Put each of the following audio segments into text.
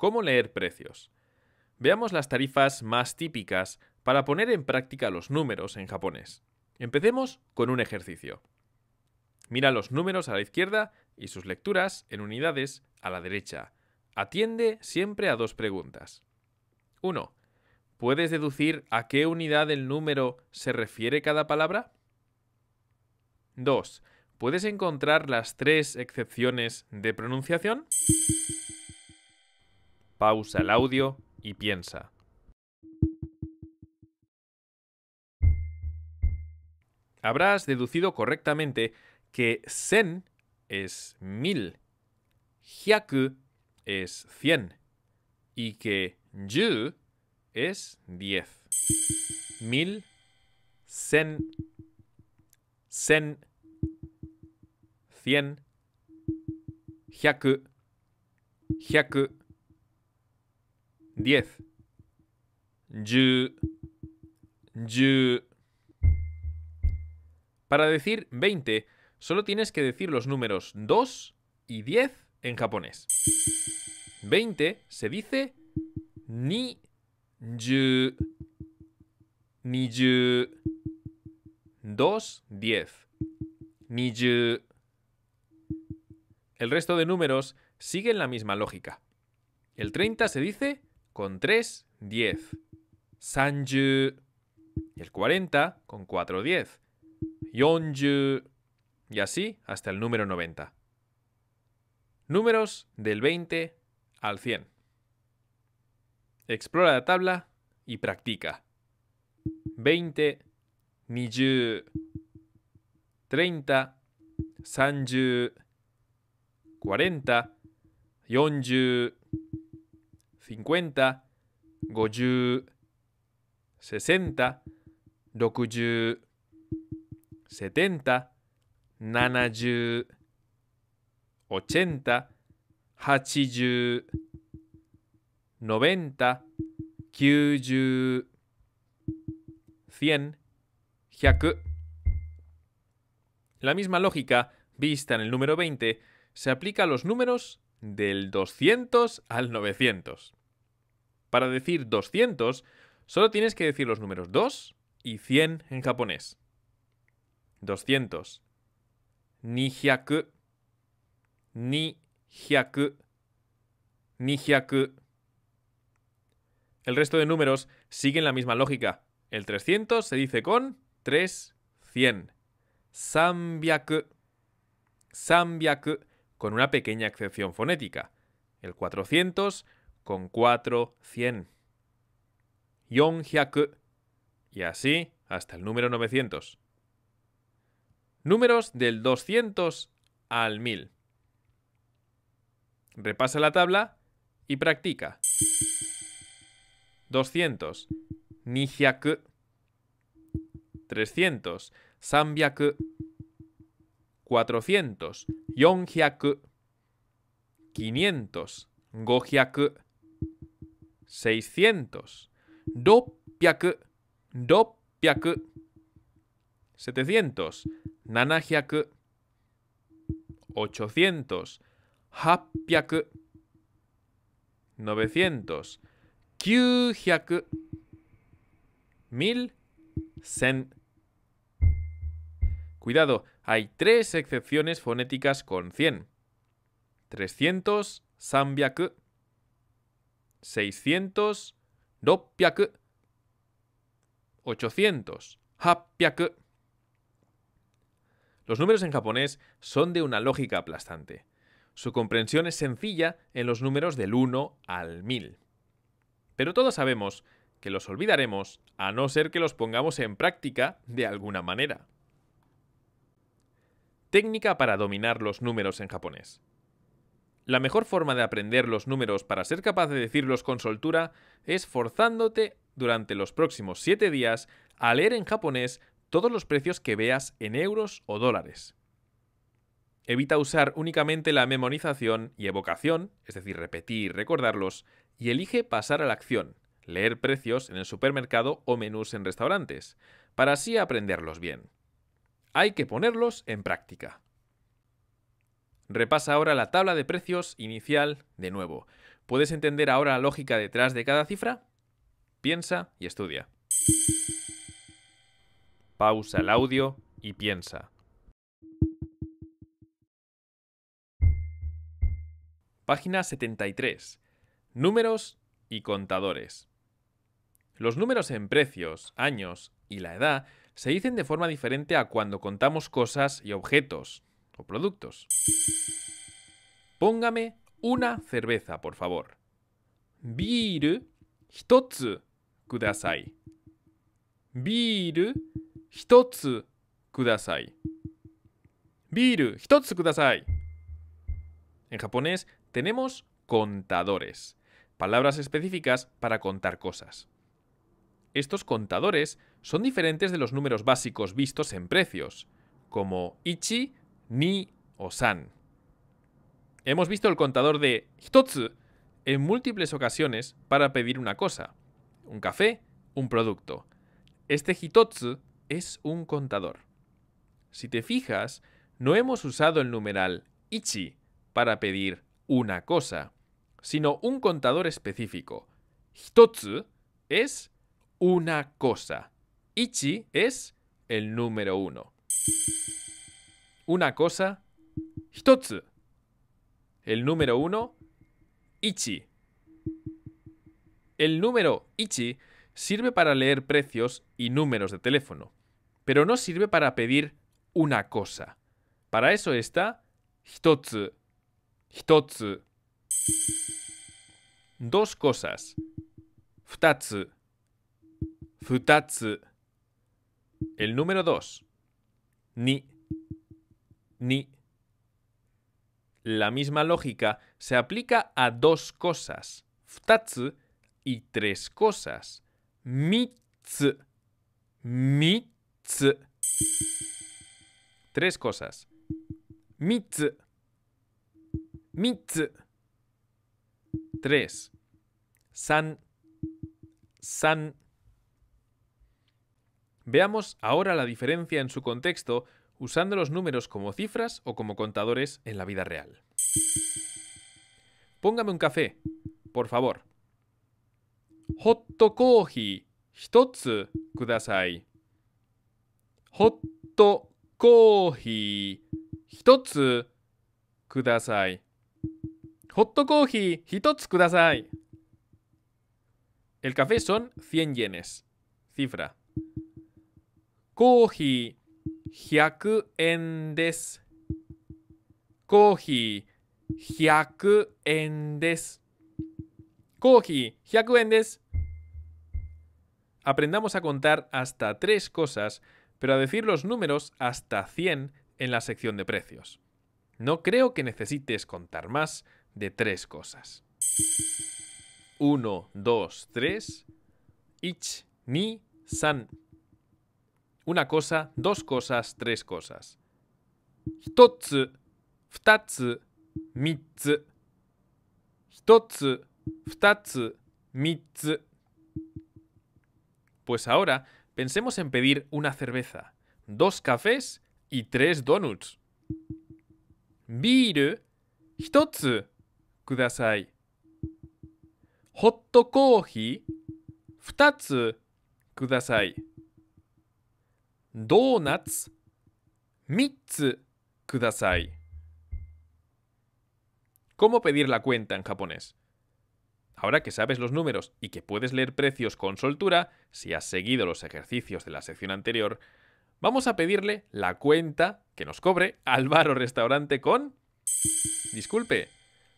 ¿Cómo leer precios? Veamos las tarifas más típicas para poner en práctica los números en japonés. Empecemos con un ejercicio. Mira los números a la izquierda y sus lecturas en unidades a la derecha. Atiende siempre a dos preguntas. 1. ¿Puedes deducir a qué unidad el número se refiere cada palabra? 2. ¿Puedes encontrar las tres excepciones de pronunciación? pausa el audio y piensa. Habrás deducido correctamente que sen es mil, hyaku es cien y que yu es diez. Mil, sen, sen, cien, hyaku, hyaku. 10. Yu, yu. Para decir 20, solo tienes que decir los números 2 y 10 en japonés. 20 se dice ni yu, ni 2, 10, ni yu. El resto de números siguen la misma lógica. El 30 se dice con 3, 10. Sanju. Y el 40 con 4, 10. Yonju. Y así hasta el número 90. Números del 20 al 100. Explora la tabla y practica. 20, Niju. 30, Sanju. 40, 40, 50, 60, 80, 70, 90, 100. La misma lógica vista en el número 20 se aplica a los números del 200 al 900. Para decir 200, solo tienes que decir los números 2 y 100 en japonés. 200. Nihiaku. ni Nihiaku. El resto de números siguen la misma lógica. El 300 se dice con 3, 100. Sambiaku. que con una pequeña excepción fonética. El 400 con 4, 100. Y así hasta el número 900. Números del 200 al 1000. Repasa la tabla y practica. 200. Nihyaku. 300. Sambyaku. 400. Yonhyaku. 500. Gohyaku. 600. Dopyaku, dopyaku. 700. Nanahyaku. 800. Hapyaku. 900. Kyuhyaku. 1000. Sen. Cuidado, hay tres excepciones fonéticas con 100. 300, sanbyaku. 600, 600, 800, 800. Los números en japonés son de una lógica aplastante. Su comprensión es sencilla en los números del 1 al 1000. Pero todos sabemos que los olvidaremos a no ser que los pongamos en práctica de alguna manera. Técnica para dominar los números en japonés. La mejor forma de aprender los números para ser capaz de decirlos con soltura es forzándote durante los próximos 7 días a leer en japonés todos los precios que veas en euros o dólares. Evita usar únicamente la memorización y evocación, es decir, repetir y recordarlos, y elige pasar a la acción, leer precios en el supermercado o menús en restaurantes, para así aprenderlos bien. Hay que ponerlos en práctica. Repasa ahora la tabla de precios inicial de nuevo. ¿Puedes entender ahora la lógica detrás de cada cifra? Piensa y estudia. Pausa el audio y piensa. Página 73. Números y contadores. Los números en precios, años y la edad se dicen de forma diferente a cuando contamos cosas y objetos, o productos. Póngame una cerveza, por favor. En japonés tenemos contadores, palabras específicas para contar cosas. Estos contadores son diferentes de los números básicos vistos en precios, como ichi ni o san. Hemos visto el contador de hitotsu en múltiples ocasiones para pedir una cosa, un café, un producto. Este hitotsu es un contador. Si te fijas, no hemos usado el numeral ichi para pedir una cosa, sino un contador específico. Hitotsu es una cosa. Ichi es el número uno una cosa, hitotsu. El número uno, ichi. El número ichi sirve para leer precios y números de teléfono, pero no sirve para pedir una cosa. Para eso está hitotsu. Hitotsu. Dos cosas. Futatsu. Futatsu. El número dos. Ni ni la misma lógica se aplica a dos cosas, ftatsu y tres cosas, mitz, mitz. Tres cosas. Mitz. Mitz. Tres. San. San. Veamos ahora la diferencia en su contexto usando los números como cifras o como contadores en la vida real. Póngame un café, por favor. Hotto kohi hitotsu kudasai. Hotto coffee, hitotsu kudasai. Hotto kohi hitotsu kudasai. El café son 100 yenes. Cifra. Koji 100円です。コーヒー100円です。コーヒー100円です。Aprendamos a contar hasta tres cosas, pero a decir los números hasta 100 en la sección de precios. No creo que necesites contar más de tres cosas. 1, 2, 3. 1, 2, 3 una cosa, dos cosas, tres cosas. Hitotsu, futatsu, mitsu. Hitotsu, mitsu. Pues ahora pensemos en pedir una cerveza, dos cafés y tres donuts. Biru, hitotsu, kudasai. Hot coffee, futatsu, kudasai. ドーナツ3 ¿Cómo pedir la cuenta en japonés? Ahora que sabes los números y que puedes leer precios con soltura, si has seguido los ejercicios de la sección anterior, vamos a pedirle la cuenta que nos cobre al bar o restaurante con... Disculpe.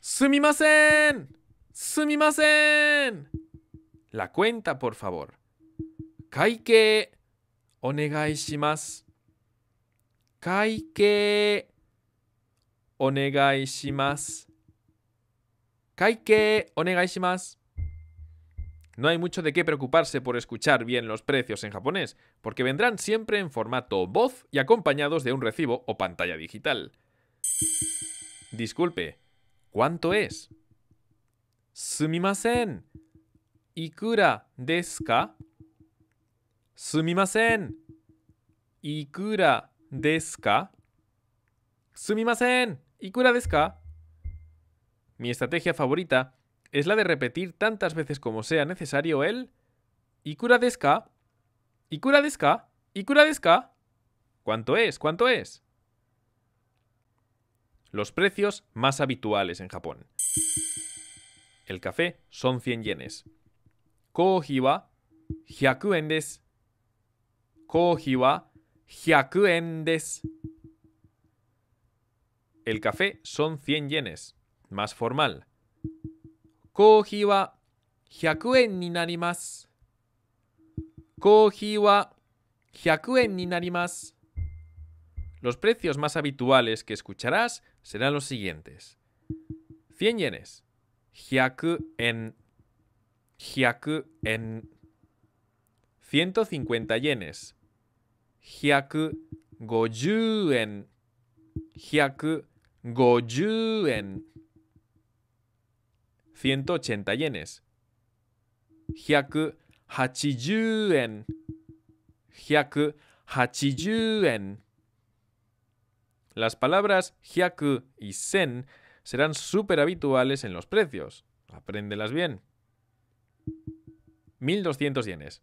¡Sumimasen! ¡Sumimasen! La cuenta, por favor. Kaike no hay mucho de qué preocuparse por escuchar bien los precios en japonés, porque vendrán siempre en formato voz y acompañados de un recibo o pantalla digital. Disculpe, ¿cuánto es? Sumimasen. Ikura desu すみません。いくらですかすみません。いくらですか Mi estrategia favorita es la de repetir tantas veces como sea necesario el Ikura cura Ikura ¿Y Ikura ¿Cuánto es? ¿Cuánto es? Los precios más habituales en Japón. El café son 100 yenes. Kojiba, wa 100コーヒーは100円です。El café son 100 yenes. Más formal. コーヒーは100円になります。コーヒーは100円になります。Los precios más habituales que escucharás serán los siguientes. 100 yenes. 100 en. 100 en. 150 yenes. 150 yen. 180 yenes. 180 yen. 180 yen. Las palabras hyaku y sen serán súper habituales en los precios. Apréndelas bien. 1200 yenes.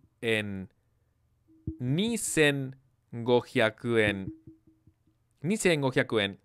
円、2500円、2500円